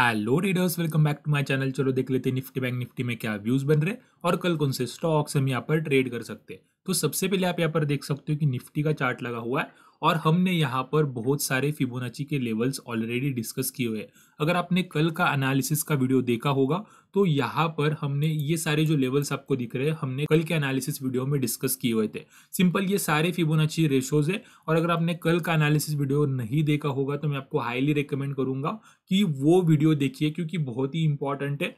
hello readers welcome back to my channel चलो देख लेते हैं निफ्टी बैंक निफ्टी में क्या व्यूज बन रहे और कल कौन से स्टॉक्स हम यहाँ पर ट्रेड कर सकते हैं तो सबसे पहले आप यहाँ पर देख सकते हो कि निफ्टी का चार्ट लगा हुआ है और हमने यहाँ पर बहुत सारे फिबोनाची के लेवल्स ऑलरेडी डिस्कस किए हुए हैं अगर आपने कल का एनालिसिस का वीडियो देखा होगा तो यहाँ पर हमने ये सारे जो लेवल्स आपको दिख रहे हैं हमने कल के एनालिसिस वीडियो में डिस्कस किए हुए थे सिंपल ये सारे फिबोनाची रेशोज है और अगर आपने कल का एनालिसिस वीडियो नहीं देखा होगा तो मैं आपको हाईली रिकमेंड करूंगा कि वो वीडियो देखिए क्योंकि बहुत ही इंपॉर्टेंट है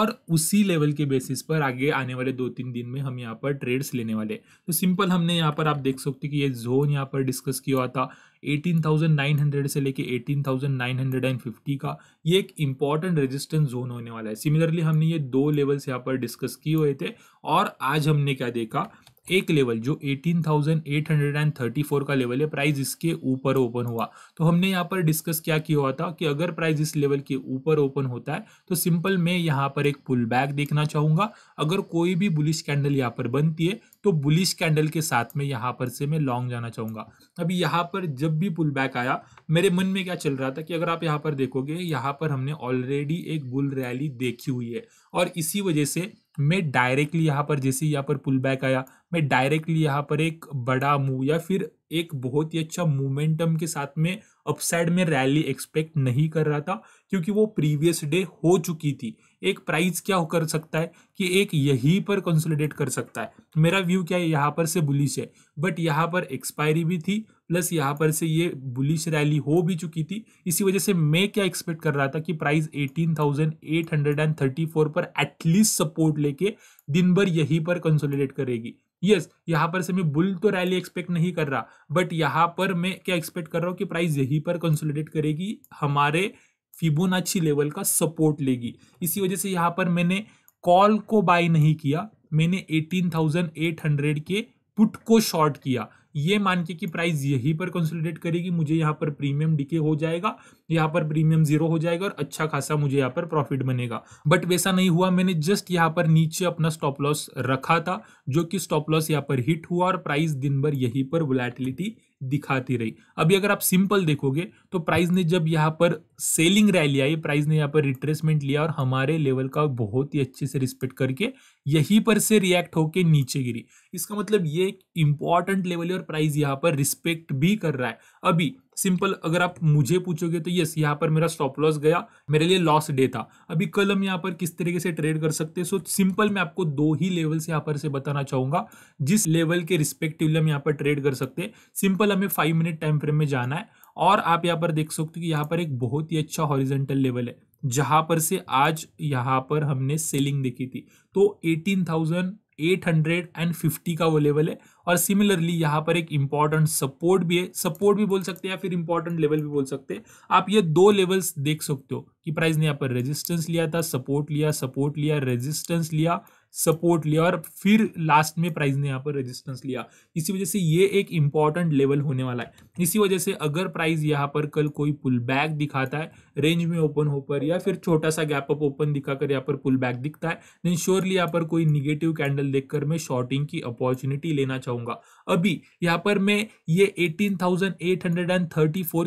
और उसी लेवल के बेसिस पर आगे आने वाले दो तीन दिन में हम यहाँ पर ट्रेड्स लेने वाले तो सिंपल हमने यहाँ पर आप देख सकते कि ये जोन यहाँ पर डिस्कस किया हुआ था 18,900 से लेके 18,950 का ये एक इंपॉर्टेंट रेजिस्टेंस जोन होने वाला है सिमिलरली हमने ये दो लेवल्स यहाँ पर डिस्कस किए हुए थे और आज हमने क्या देखा एक लेवल जो 18,834 का लेवल है प्राइस इसके ऊपर ओपन हुआ तो हमने यहाँ पर डिस्कस क्या किया हुआ था कि अगर प्राइस इस लेवल के ऊपर ओपन होता है तो सिंपल मैं यहाँ पर एक पुल बैक देखना चाहूँगा अगर कोई भी बुलिश कैंडल यहाँ पर बनती है तो बुलिश कैंडल के साथ में यहाँ पर से मैं लॉन्ग जाना चाहूँगा अभी यहाँ पर जब भी पुल बैक आया मेरे मन में क्या चल रहा था कि अगर आप यहाँ पर देखोगे यहाँ पर हमने ऑलरेडी एक बुल रैली देखी हुई है और इसी वजह से मैं डायरेक्टली यहाँ पर जैसे यहाँ पर पुल बैक आया मैं डायरेक्टली यहाँ पर एक बड़ा मूव या फिर एक बहुत ही अच्छा मोमेंटम के साथ में अपसाइड में रैली एक्सपेक्ट नहीं कर रहा था क्योंकि वो प्रीवियस डे हो चुकी थी एक प्राइस क्या हो कर सकता है कि एक यही पर कंसोलिडेट कर सकता है मेरा व्यू क्या है यहाँ पर से बुलिश है बट यहाँ पर एक्सपायरी भी थी प्लस यहाँ पर से ये बुलिश रैली हो भी चुकी थी इसी वजह से मैं क्या एक्सपेक्ट कर रहा था कि प्राइस 18,834 पर एटलीस्ट सपोर्ट लेके दिन भर यहीं पर कंसोलिडेट करेगी यस yes, यहाँ पर से मैं बुल तो रैली एक्सपेक्ट नहीं कर रहा बट यहाँ पर मैं क्या एक्सपेक्ट कर रहा हूँ कि प्राइस यहीं पर कंसोलिडेट करेगी हमारे फिबोनाची लेवल का सपोर्ट लेगी इसी वजह से यहाँ पर मैंने कॉल को बाय नहीं किया मैंने 18,800 के पुट को शॉर्ट किया ये मान के कि प्राइस यहीं पर कंसोलिडेट करेगी मुझे यहाँ पर प्रीमियम डीके हो जाएगा यहाँ पर प्रीमियम जीरो हो जाएगा और अच्छा खासा मुझे यहाँ पर प्रॉफिट बनेगा बट वैसा नहीं हुआ मैंने जस्ट यहाँ पर नीचे अपना स्टॉप लॉस रखा था जो कि स्टॉप लॉस यहाँ पर हिट हुआ और प्राइस दिन भर यहीं पर वोलेटिलिटी दिखाती रही अभी अगर आप सिंपल देखोगे तो प्राइस ने जब यहाँ पर सेलिंग रैली आई प्राइस ने यहाँ पर रिट्रेसमेंट लिया और हमारे लेवल का बहुत ही अच्छे से रिस्पेक्ट करके यहीं पर से रिएक्ट होके नीचे गिरी इसका मतलब ये एक इंपॉर्टेंट लेवल है और प्राइस यहाँ पर रिस्पेक्ट भी कर रहा है अभी सिंपल अगर आप मुझे पूछोगे तो यस यहाँ पर मेरा स्टॉप लॉस गया मेरे लिए लॉस डे था अभी कल हम यहाँ पर किस तरीके से ट्रेड कर सकते हैं सो सिंपल मैं आपको दो ही लेवल्स यहाँ पर से बताना चाहूंगा जिस लेवल के रिस्पेक्टिवली हम यहाँ पर ट्रेड कर सकते हैं सिंपल हमें फाइव मिनट टाइम फ्रेम में जाना है और आप यहाँ पर देख सकते हो कि यहाँ पर एक बहुत ही अच्छा हॉरिजेंटल लेवल है जहां पर से आज यहाँ पर हमने सेलिंग देखी थी तो एटीन थाउजेंड 850 का वो लेवल है और सिमिलरली यहाँ पर एक इंपॉर्टेंट सपोर्ट भी है सपोर्ट भी बोल सकते हैं या फिर इम्पॉर्टेंट लेवल भी बोल सकते हैं आप ये दो लेवल्स देख सकते हो कि प्राइस ने यहाँ पर रेजिस्टेंस लिया था सपोर्ट लिया सपोर्ट लिया रेजिस्टेंस लिया सपोर्ट लिया और फिर लास्ट में प्राइस ने यहाँ पर रेजिस्टेंस लिया इसी वजह से ये एक इंपॉर्टेंट लेवल होने वाला है इसी वजह से अगर प्राइस यहाँ पर कल कोई पुल बैक दिखाता है रेंज में ओपन होकर या फिर छोटा सा गैप अप ओपन दिखाकर यहाँ पर पुल बैक दिखता है देन श्योरली यहाँ पर कोई निगेटिव कैंडल देखकर मैं शॉर्टिंग की अपॉर्चुनिटी लेना चाहूंगा अभी यहाँ पर मैं ये एटीन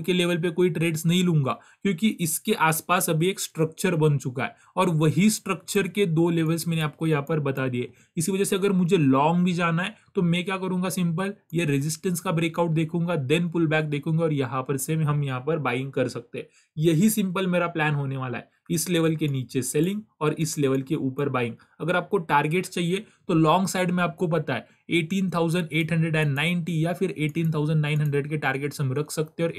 के लेवल पर कोई ट्रेड्स नहीं लूंगा क्योंकि इसके आसपास अभी एक स्ट्रक्चर बन चुका है और वही स्ट्रक्चर के दो लेवल्स मैंने आपको यहाँ पर पर बता दिए इसी वजह से अगर मुझे लॉन्ग भी जाना है तो मैं क्या करूंगा सिंपल ये रेजिस्टेंस का ब्रेकआउट देखूंगा देन पुल बैक देखूंगा और यहाँ पर से हम यहाँ पर बाइंग कर सकते हैं यही सिंपल मेरा प्लान होने वाला है इस लेवल के नीचे सेलिंग और इस लेवल के ऊपर बाइंग अगर आपको टारगेट्स चाहिए तो लॉन्ग साइड में आपको पता है 18,890 या फिर 18,900 के टारगेट्स हम रख सकते हैं और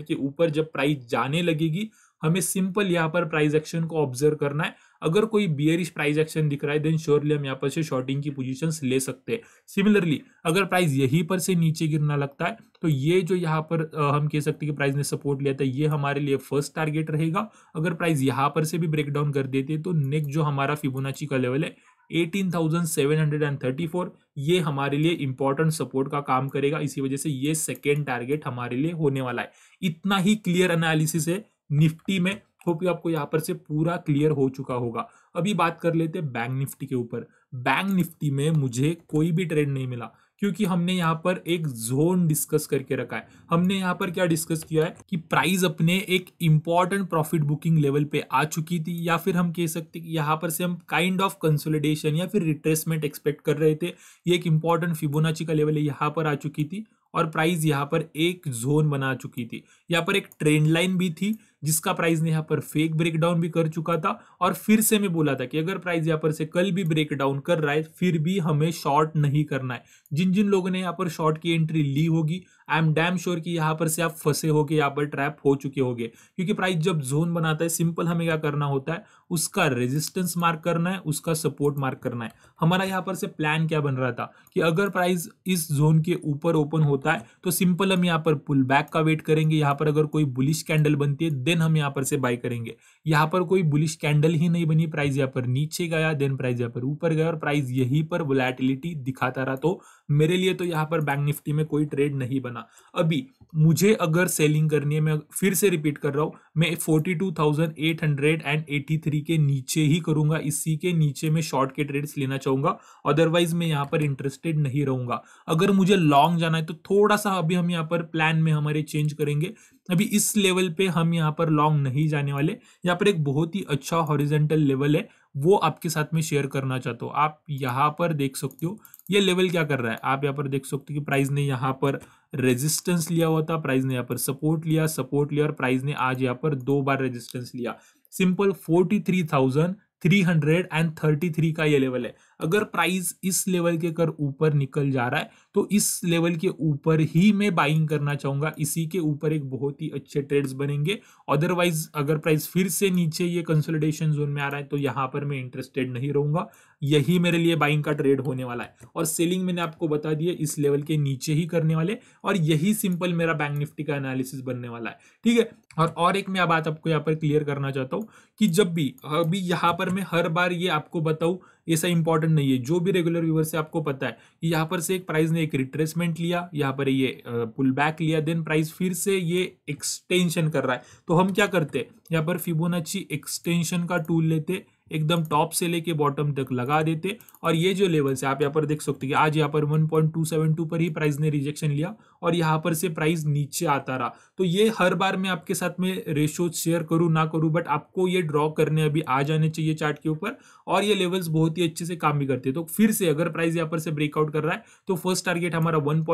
18,900 के ऊपर जब प्राइस जाने लगेगी हमें सिंपल यहाँ पर प्राइस एक्शन को ऑब्जर्व करना है अगर कोई बियरिश प्राइस एक्शन दिख रहा है देन श्योरली हम यहाँ पर से शॉर्टिंग की पोजिशन ले सकते हैं सिमिलरली अगर प्राइस यहीं पर से नीचे गिरना लगता है तो ये जो यहाँ पर हम कह सकते हैं कि प्राइस ने सपोर्ट लिया था ये हमारे लिए फर्स्ट टारगेट रहेगा अगर प्राइस यहाँ पर से भी ब्रेक डाउन कर देते तो नेक्स्ट जो हमारा फिबोनाची का लेवल है 18,734 ये हमारे लिए इंपॉर्टेंट सपोर्ट का काम करेगा इसी वजह से ये सेकेंड टारगेट हमारे लिए होने वाला है इतना ही क्लियर एनालिसिस है निफ्टी में होप यू आपको यहाँ पर से पूरा क्लियर हो चुका होगा अभी बात कर लेते हैं बैंक निफ्टी के ऊपर बैंक निफ्टी में मुझे कोई भी ट्रेड नहीं मिला क्योंकि हमने यहाँ पर एक जोन डिस्कस करके रखा है हमने यहाँ पर क्या डिस्कस किया है कि प्राइस अपने एक इंपॉर्टेंट प्रॉफिट बुकिंग लेवल पे आ चुकी थी या फिर हम कह सकते कि यहाँ पर से हम काइंड ऑफ कंसोलिडेशन या फिर रिट्रेसमेंट एक्सपेक्ट कर रहे थे ये एक इंपॉर्टेंट फिबोनाची का लेवल यहाँ पर आ चुकी थी और प्राइस यहाँ पर एक जोन बना चुकी थी यहाँ पर एक ट्रेंड लाइन भी थी जिसका प्राइस ने यहाँ पर फेक ब्रेकडाउन भी कर चुका था और फिर से मैं बोला था कि अगर प्राइस यहाँ पर से कल भी ब्रेकडाउन कर रहा है फिर भी हमें शॉर्ट नहीं करना है जिन जिन लोगों ने यहाँ पर शॉर्ट की एंट्री ली होगी आई एम डैम श्योर कि यहाँ पर से आप फंसे हो गए यहाँ पर ट्रैप हो चुके हो क्योंकि प्राइस जब जोन बनाता है सिंपल हमें क्या करना होता है उसका रेजिस्टेंस मार्क करना है उसका सपोर्ट मार्क करना है हमारा यहाँ पर से प्लान क्या बन रहा था कि अगर प्राइस इस जोन के ऊपर ओपन होता है तो सिंपल हम यहाँ पर पुल बैक का वेट करेंगे यहाँ पर अगर कोई बुलिश कैंडल बनती है देन देन हम यहाँ पर से बाई करेंगे यहाँ पर कोई बुलिश कैंडल ही नहीं बनी प्राइस यहाँ पर नीचे गया देन प्राइस यहाँ पर ऊपर गया और प्राइस यहीं पर वोलेटिलिटी दिखाता रहा तो मेरे लिए तो यहाँ पर बैंक निफ्टी में कोई ट्रेड नहीं बना अभी मुझे अगर सेलिंग करनी है मैं फिर से रिपीट कर रहा हूँ मैं forty two thousand eight hundred and eighty three के नीचे ही करूंगा इसी के नीचे मैं शॉर्ट के ट्रेड्स लेना चाहूंगा अदरवाइज मैं यहाँ पर इंटरेस्टेड नहीं रहूंगा अगर मुझे लॉन्ग जाना है तो थोड़ा सा अभी हम यहाँ पर प्लान में हमारे चेंज करेंगे अभी इस लेवल पे हम यहाँ पर लॉन्ग नहीं जाने वाले यहाँ पर एक बहुत ही अच्छा हॉरिजेंटल लेवल है वो आपके साथ में शेयर करना चाहता हूँ आप यहाँ पर देख सकते हो ये लेवल क्या कर रहा है आप यहाँ पर देख सकते हो कि प्राइस ने यहाँ पर रेजिस्टेंस लिया हुआ था प्राइस ने यहाँ पर सपोर्ट लिया सपोर्ट लिया और प्राइस ने आज यहाँ पर दो बार रेजिस्टेंस लिया simple forty three thousand three hundred and thirty three का ये लेवल है अगर प्राइस इस लेवल के कर ऊपर निकल जा रहा है तो इस लेवल के ऊपर ही मैं बाइंग करना चाहूंगा इसी के ऊपर एक बहुत ही अच्छे ट्रेड्स बनेंगे अदरवाइज अगर प्राइस फिर से नीचे ये कंसोलिडेशन जोन में आ रहा है तो यहाँ पर मैं इंटरेस्टेड नहीं रहूंगा यही मेरे लिए बाइंग का ट्रेड होने वाला है और सेलिंग मैंने आपको बता दिया इस लेवल के नीचे ही करने वाले और यही सिंपल मेरा बैंक निफ्टी का एनालिसिस बनने वाला है ठीक है और और एक मैं बात आपको यहाँ पर क्लियर करना चाहता हूँ कि जब भी अभी यहाँ पर मैं हर बार ये आपको बताऊँ ऐसा इंपॉर्टेंट नहीं है जो भी रेगुलर व्यूवर से आपको पता है यहाँ पर से एक प्राइस ने एक रिट्रेसमेंट लिया यहाँ पर ये पुल बैक लिया देन प्राइस फिर से ये एक्सटेंशन कर रहा है तो हम क्या करते हैं यहाँ पर फिबोनाची एक्सटेंशन का टूल लेते हैं एकदम टॉप से लेके बॉटम तक लगा देते और ये जो लेवल्स है आप यहाँ पर देख सकते हो कि आज यहाँ पर 1.272 पर ही प्राइस ने रिजेक्शन लिया और यहाँ पर से प्राइस नीचे आता रहा तो ये हर बार मैं आपके साथ में रेशो शेयर करूँ ना करूँ बट आपको ये ड्रॉ करने अभी आ जाने चाहिए चार्ट के ऊपर और ये लेवल्स बहुत ही अच्छे से काम भी करते हैं तो फिर से अगर प्राइस यहाँ पर से ब्रेकआउट कर रहा है तो फर्स्ट टारगेट हमारा वन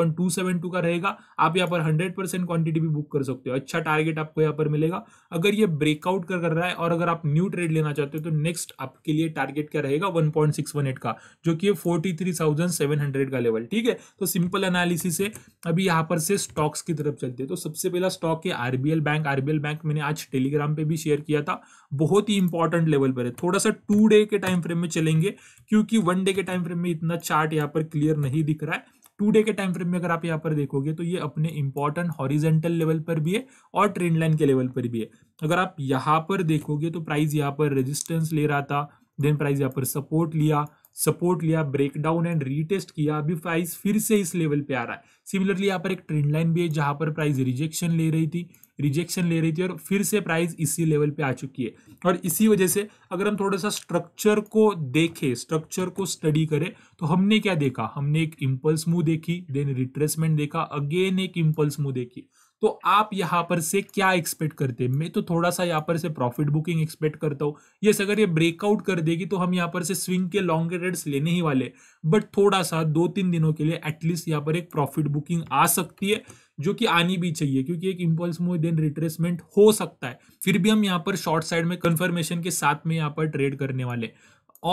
का रहेगा आप यहाँ पर हंड्रेड परसेंट क्वांटिटी भी बुक कर सकते हो अच्छा टारगेट आपको यहाँ पर मिलेगा अगर ये ब्रेकआउट कर रहा है और अगर आप न्यू ट्रेड लेना चाहते हो तो नेक्स्ट नेक्स्ट आपके लिए टारगेट क्या रहेगा 1.618 का जो कि 43,700 का लेवल ठीक है तो सिंपल एनालिसिस है अभी यहाँ पर से स्टॉक्स की तरफ चलते हैं तो सबसे पहला स्टॉक है आरबीएल बैंक आरबीएल बैंक मैंने आज टेलीग्राम पे भी शेयर किया था बहुत ही इंपॉर्टेंट लेवल पर है थोड़ा सा टू डे के टाइम फ्रेम में चलेंगे क्योंकि वन डे के टाइम फ्रेम में इतना चार्ट यहाँ पर क्लियर नहीं दिख रहा है टू डे के टाइम फ्रेम में अगर आप यहाँ पर देखोगे तो ये अपने इंपॉर्टेंट हॉरिजेंटल लेवल पर भी है और ट्रेंड लाइन के लेवल पर भी है अगर आप यहाँ पर देखोगे तो प्राइस यहाँ पर रेजिस्टेंस ले रहा था देन प्राइस यहाँ पर सपोर्ट लिया सपोर्ट लिया ब्रेकडाउन एंड रीटेस्ट किया अभी प्राइस फिर से इस लेवल पे आ रहा है सिमिलरली यहाँ पर एक ट्रेंड लाइन भी है जहां पर प्राइस रिजेक्शन ले रही थी रिजेक्शन ले रही थी और फिर से प्राइस इसी लेवल पे आ चुकी है और इसी वजह से अगर हम थोड़ा सा स्ट्रक्चर को देखें स्ट्रक्चर को स्टडी करें तो हमने क्या देखा हमने एक इम्पल्स मूव देखी देन रिट्रेसमेंट देखा अगेन एक इम्पल्स मूव देखी तो आप यहाँ पर से क्या एक्सपेक्ट करते हैं मैं तो थोड़ा सा यहाँ पर से प्रॉफिट बुकिंग एक्सपेक्ट करता हूँ ये अगर ये ब्रेकआउट कर देगी तो हम यहाँ पर से स्विंग के लॉन्ग रेड्स लेने ही वाले बट थोड़ा सा दो तीन दिनों के लिए एटलीस्ट यहाँ पर एक प्रॉफिट बुकिंग आ सकती है जो कि आनी भी चाहिए क्योंकि एक इम्पल्स मूव देन रिट्रेसमेंट हो सकता है फिर भी हम यहाँ पर शॉर्ट साइड में कंफर्मेशन के साथ में यहाँ पर ट्रेड करने वाले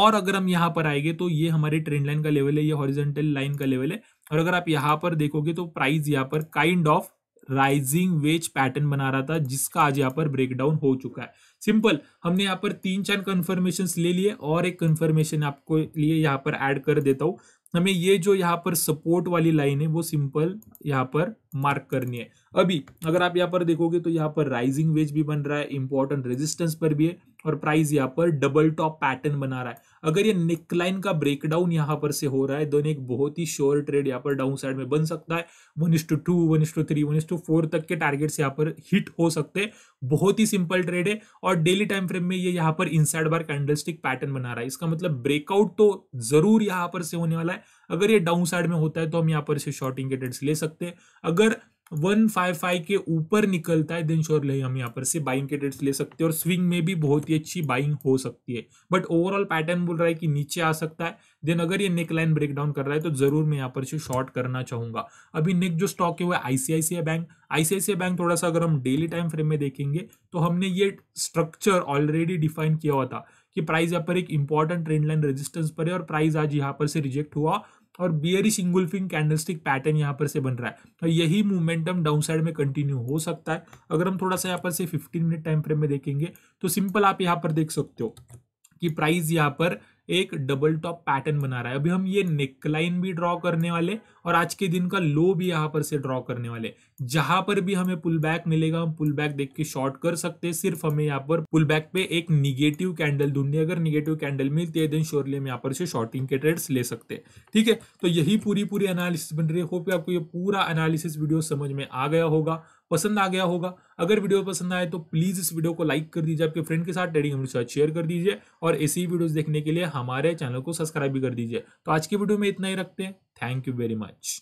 और अगर हम यहाँ पर आएंगे तो ये हमारे ट्रेंड लाइन का लेवल है ये हॉरिजेंटल लाइन का लेवल है और अगर आप यहाँ पर देखोगे तो प्राइस यहाँ पर kind of rising wedge pattern बना रहा था जिसका आज यहाँ पर ब्रेकडाउन हो चुका है सिंपल हमने यहाँ पर तीन चार कन्फर्मेशन ले लिए और एक कन्फर्मेशन आपको लिए यहाँ पर ऐड कर देता हूँ हमें ये जो यहाँ पर सपोर्ट वाली लाइन है वो सिंपल यहाँ पर मार्क करनी है अभी अगर आप यहाँ पर देखोगे तो यहाँ पर राइजिंग वेज भी बन रहा है इंपॉर्टेंट रेजिस्टेंस पर भी है और प्राइस यहाँ पर डबल टॉप पैटर्न बना रहा है अगर ये निकलाइन का ब्रेकडाउन यहाँ पर से हो रहा है दोनों एक बहुत ही श्योर ट्रेड यहाँ पर डाउन साइड में बन सकता है one is to two one is to three one is to four तक के टारगेट्स यहाँ पर हिट हो सकते हैं बहुत ही सिंपल ट्रेड है और डेली टाइम फ्रेम में ये यहाँ पर साइड बार कैंडलस्टिक पैटर्न बना रहा है इसका मतलब ब्रेकआउट तो जरूर यहाँ पर से होने वाला है अगर ये डाउन साइड में होता है तो हम यहाँ पर इसे शॉर्ट इंगेटेड ले सकते हैं अगर वन फाइव फाइव के ऊपर निकलता है देन श्योरली हम यहाँ पर से बाइंग के डेट्स ले सकते हैं और स्विंग में भी बहुत ही अच्छी बाइंग हो सकती है बट ओवरऑल पैटर्न बोल रहा है कि नीचे आ सकता है देन अगर ये नेक लाइन ब्रेक डाउन कर रहा है तो जरूर मैं यहाँ पर से शॉर्ट करना चाहूंगा अभी नेक जो स्टॉक है वो आईसीआईसीआई बैंक आईसीआईसीआई बैंक थोड़ा सा अगर हम डेली टाइम फ्रेम में देखेंगे तो हमने ये स्ट्रक्चर ऑलरेडी डिफाइन किया हुआ था कि प्राइस यहाँ पर एक इंपॉर्टेंट ट्रेंड लाइन रेजिस्टेंस पर है और प्राइस आज यहाँ पर से रिजेक्ट हुआ और बियरिश इंगुल्फिंग कैंडलस्टिक पैटर्न यहाँ पर से बन रहा है और तो यही मोमेंटम डाउन साइड में कंटिन्यू हो सकता है अगर हम थोड़ा सा यहाँ पर से 15 मिनट टाइम फ्रेम में देखेंगे तो सिंपल आप यहाँ पर देख सकते हो कि प्राइस यहाँ पर एक डबल टॉप पैटर्न बना रहा है अभी हम ये नेकलाइन भी ड्रॉ करने वाले और आज के दिन का लो भी यहाँ पर से ड्रॉ करने वाले जहां पर भी हमें पुल बैक मिलेगा हम पुल बैक देख के शॉर्ट कर सकते हैं सिर्फ हमें यहाँ पर पुल बैक पे एक निगेटिव कैंडल ढूंढनी अगर निगेटिव कैंडल मिलती है देन श्योरली हम यहाँ पर से शॉर्टिंग के ट्रेड्स ले सकते हैं ठीक है तो यही पूरी पूरी एनालिसिस बन रही है होप आपको ये पूरा एनालिसिस वीडियो समझ में आ गया होगा पसंद आ गया होगा अगर वीडियो पसंद आए तो प्लीज़ इस वीडियो को लाइक कर दीजिए आपके फ्रेंड के साथ ट्रेडिंग हम साथ शेयर कर दीजिए और ऐसी वीडियोस देखने के लिए हमारे चैनल को सब्सक्राइब भी कर दीजिए तो आज की वीडियो में इतना ही रखते हैं थैंक यू वेरी मच